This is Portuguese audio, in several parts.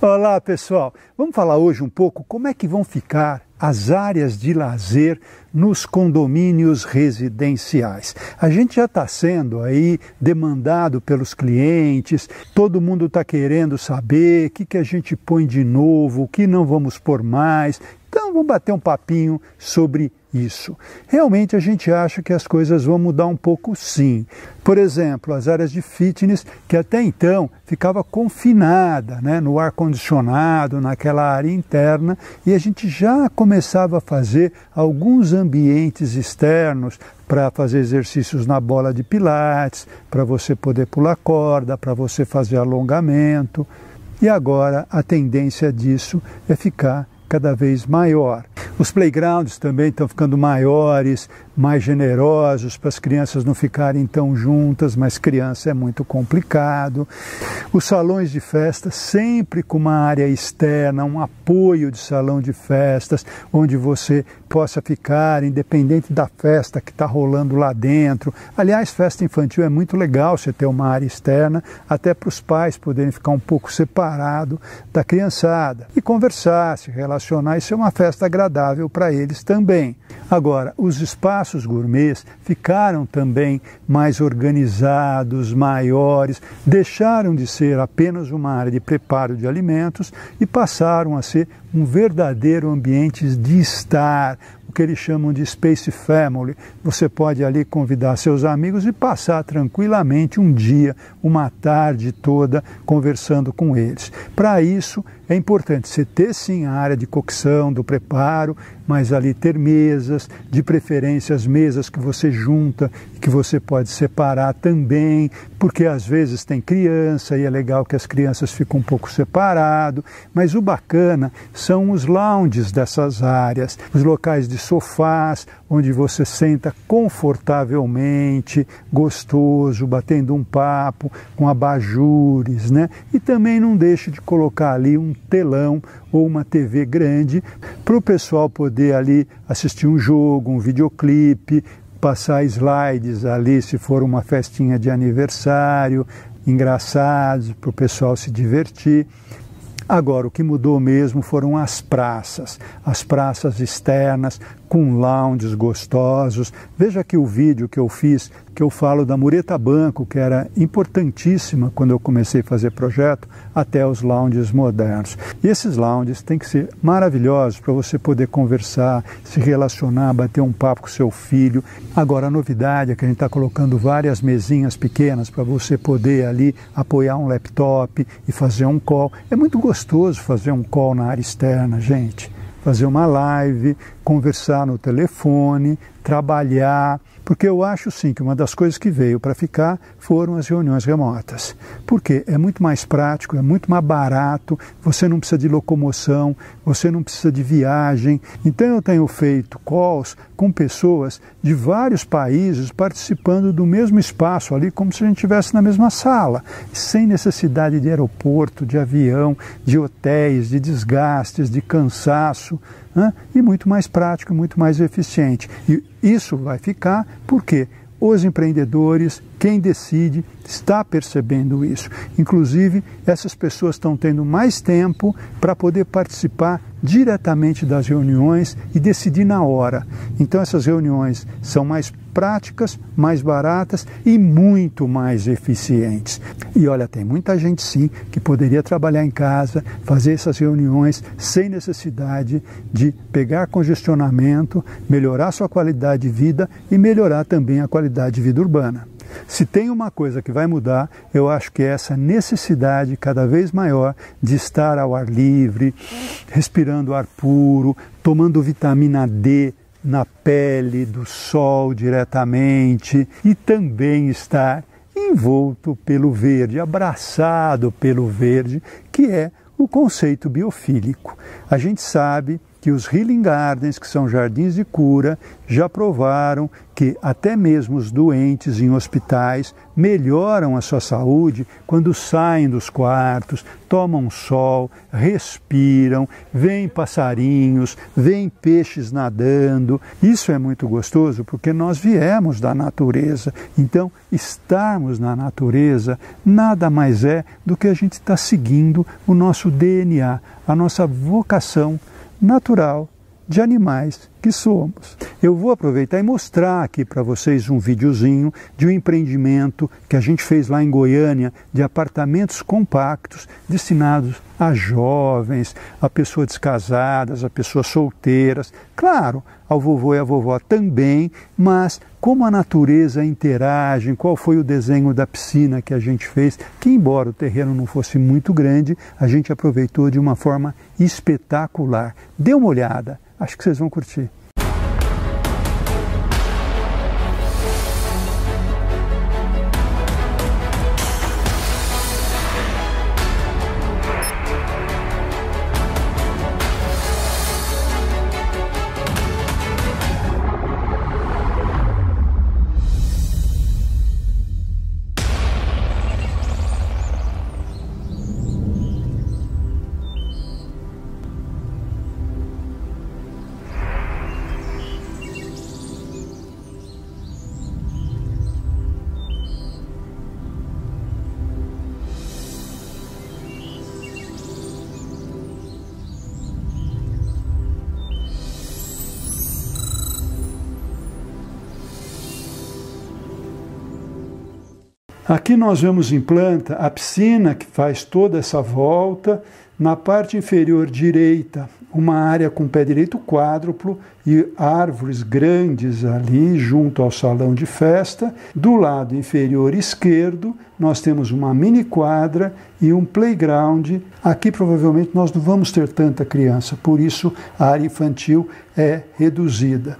Olá pessoal, vamos falar hoje um pouco como é que vão ficar as áreas de lazer nos condomínios residenciais. A gente já está sendo aí demandado pelos clientes, todo mundo está querendo saber o que, que a gente põe de novo, o que não vamos pôr mais, então vamos bater um papinho sobre isso. Realmente a gente acha que as coisas vão mudar um pouco sim. Por exemplo, as áreas de fitness que até então ficava confinada, né, no ar condicionado, naquela área interna, e a gente já começava a fazer alguns ambientes externos para fazer exercícios na bola de pilates, para você poder pular corda, para você fazer alongamento. E agora a tendência disso é ficar cada vez maior. Os playgrounds também estão ficando maiores, mais generosos para as crianças não ficarem tão juntas, mas criança é muito complicado. Os salões de festa sempre com uma área externa, um apoio de salão de festas, onde você possa ficar independente da festa que está rolando lá dentro. Aliás, festa infantil é muito legal você ter uma área externa, até para os pais poderem ficar um pouco separado da criançada e conversar, se relacionar e ser é uma festa agradável para eles também. Agora, os espaços espaços gourmets ficaram também mais organizados, maiores, deixaram de ser apenas uma área de preparo de alimentos e passaram a ser um verdadeiro ambiente de estar, o que eles chamam de Space Family. Você pode ali convidar seus amigos e passar tranquilamente um dia, uma tarde toda conversando com eles. Para isso, é importante você ter sim a área de cocção, do preparo, mas ali ter mesas, de preferência as mesas que você junta, e que você pode separar também, porque às vezes tem criança e é legal que as crianças ficam um pouco separado, mas o bacana são os lounges dessas áreas, os locais de sofás, onde você senta confortavelmente, gostoso, batendo um papo, com abajures, né? E também não deixe de colocar ali um telão ou uma TV grande para o pessoal poder ali assistir um jogo, um videoclipe, passar slides ali se for uma festinha de aniversário, engraçados, para o pessoal se divertir. Agora, o que mudou mesmo foram as praças, as praças externas com lounges gostosos. Veja aqui o vídeo que eu fiz, que eu falo da mureta banco, que era importantíssima quando eu comecei a fazer projeto, até os lounges modernos. E esses lounges têm que ser maravilhosos para você poder conversar, se relacionar, bater um papo com seu filho. Agora, a novidade é que a gente está colocando várias mesinhas pequenas para você poder ali apoiar um laptop e fazer um call. É muito gostoso fazer um call na área externa, gente fazer uma live, conversar no telefone, trabalhar, porque eu acho sim que uma das coisas que veio para ficar foram as reuniões remotas. Porque é muito mais prático, é muito mais barato, você não precisa de locomoção, você não precisa de viagem. Então eu tenho feito calls com pessoas de vários países participando do mesmo espaço ali, como se a gente estivesse na mesma sala, sem necessidade de aeroporto, de avião, de hotéis, de desgastes, de cansaço né? e muito mais prático, muito mais eficiente. E isso vai ficar porque os empreendedores, quem decide, está percebendo isso. Inclusive, essas pessoas estão tendo mais tempo para poder participar diretamente das reuniões e decidir na hora. Então, essas reuniões são mais práticas, mais baratas e muito mais eficientes. E olha, tem muita gente sim que poderia trabalhar em casa, fazer essas reuniões sem necessidade de pegar congestionamento, melhorar sua qualidade de vida e melhorar também a qualidade de vida urbana. Se tem uma coisa que vai mudar, eu acho que é essa necessidade cada vez maior de estar ao ar livre, respirando respirando ar puro, tomando vitamina D na pele, do sol diretamente e também estar envolto pelo verde, abraçado pelo verde, que é o conceito biofílico. A gente sabe que os Healing Gardens, que são jardins de cura, já provaram que até mesmo os doentes em hospitais melhoram a sua saúde quando saem dos quartos, tomam sol, respiram, veem passarinhos, veem peixes nadando. Isso é muito gostoso porque nós viemos da natureza. Então, estarmos na natureza nada mais é do que a gente está seguindo o nosso DNA, a nossa vocação natural de animais que somos. Eu vou aproveitar e mostrar aqui para vocês um videozinho de um empreendimento que a gente fez lá em Goiânia de apartamentos compactos destinados a jovens, a pessoas descasadas, a pessoas solteiras, claro, ao vovô e à vovó também, mas como a natureza interage, qual foi o desenho da piscina que a gente fez, que embora o terreno não fosse muito grande, a gente aproveitou de uma forma espetacular. Dê uma olhada, acho que vocês vão curtir. Aqui nós vemos em planta a piscina que faz toda essa volta, na parte inferior direita, uma área com pé direito quádruplo e árvores grandes ali junto ao salão de festa. Do lado inferior esquerdo, nós temos uma mini quadra e um playground. Aqui provavelmente nós não vamos ter tanta criança, por isso a área infantil é reduzida.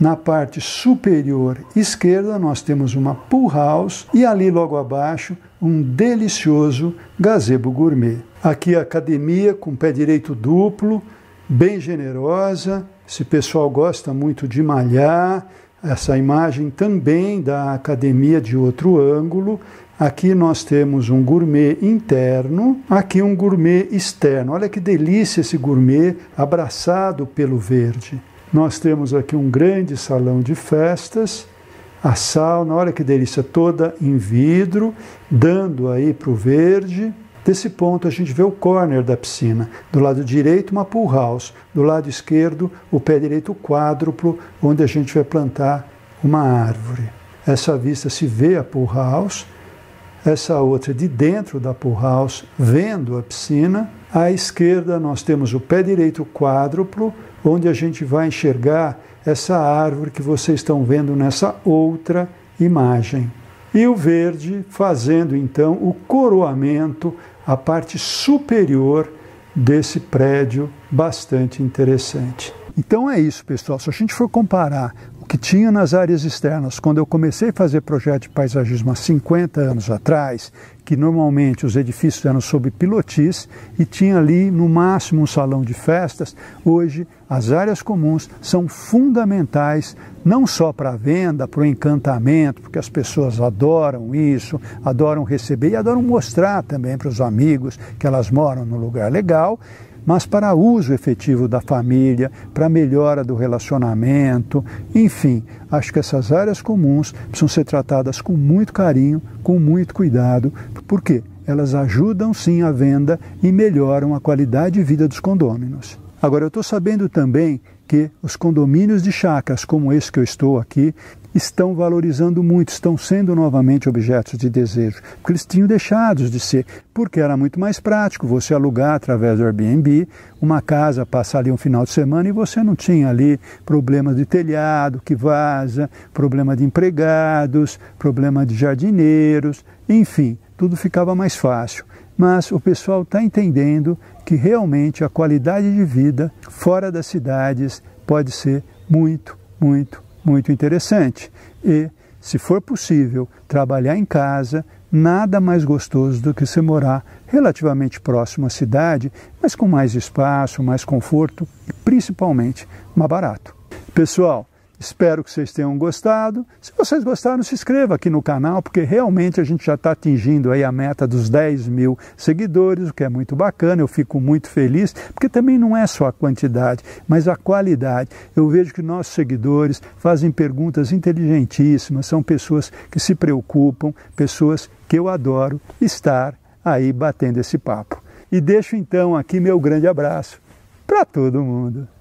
Na parte superior esquerda, nós temos uma pool house e ali logo abaixo, um delicioso gazebo gourmet. Aqui a academia com pé direito duplo, bem generosa. Esse pessoal gosta muito de malhar. Essa imagem também da academia de outro ângulo. Aqui nós temos um gourmet interno, aqui um gourmet externo. Olha que delícia esse gourmet abraçado pelo verde. Nós temos aqui um grande salão de festas, a sauna, olha que delícia, toda em vidro, dando aí para o verde. Desse ponto a gente vê o corner da piscina. Do lado direito, uma pool house. Do lado esquerdo, o pé direito quádruplo, onde a gente vai plantar uma árvore. Essa vista se vê a pool house, essa outra de dentro da pool house, vendo a piscina à esquerda, nós temos o pé direito quádruplo, onde a gente vai enxergar essa árvore que vocês estão vendo nessa outra imagem. E o verde fazendo então o coroamento, a parte superior desse prédio bastante interessante. Então é isso, pessoal. Se a gente for comparar que tinha nas áreas externas. Quando eu comecei a fazer projeto de paisagismo há 50 anos atrás, que normalmente os edifícios eram sob pilotis e tinha ali no máximo um salão de festas, hoje as áreas comuns são fundamentais não só para a venda, para o encantamento, porque as pessoas adoram isso, adoram receber e adoram mostrar também para os amigos que elas moram num lugar legal mas para uso efetivo da família, para melhora do relacionamento, enfim, acho que essas áreas comuns precisam ser tratadas com muito carinho, com muito cuidado. porque Elas ajudam sim a venda e melhoram a qualidade de vida dos condôminos. Agora, eu estou sabendo também que os condomínios de chacras, como esse que eu estou aqui, estão valorizando muito, estão sendo novamente objetos de desejo, porque eles tinham deixado de ser, porque era muito mais prático você alugar através do Airbnb uma casa, passar ali um final de semana e você não tinha ali problemas de telhado que vaza, problema de empregados, problema de jardineiros, enfim, tudo ficava mais fácil. Mas o pessoal está entendendo que realmente a qualidade de vida fora das cidades pode ser muito, muito muito interessante. E, se for possível, trabalhar em casa, nada mais gostoso do que você morar relativamente próximo à cidade, mas com mais espaço, mais conforto e principalmente mais barato. Pessoal, Espero que vocês tenham gostado. Se vocês gostaram, se inscreva aqui no canal, porque realmente a gente já está atingindo aí a meta dos 10 mil seguidores, o que é muito bacana. Eu fico muito feliz, porque também não é só a quantidade, mas a qualidade. Eu vejo que nossos seguidores fazem perguntas inteligentíssimas, são pessoas que se preocupam, pessoas que eu adoro estar aí batendo esse papo. E deixo então aqui meu grande abraço para todo mundo.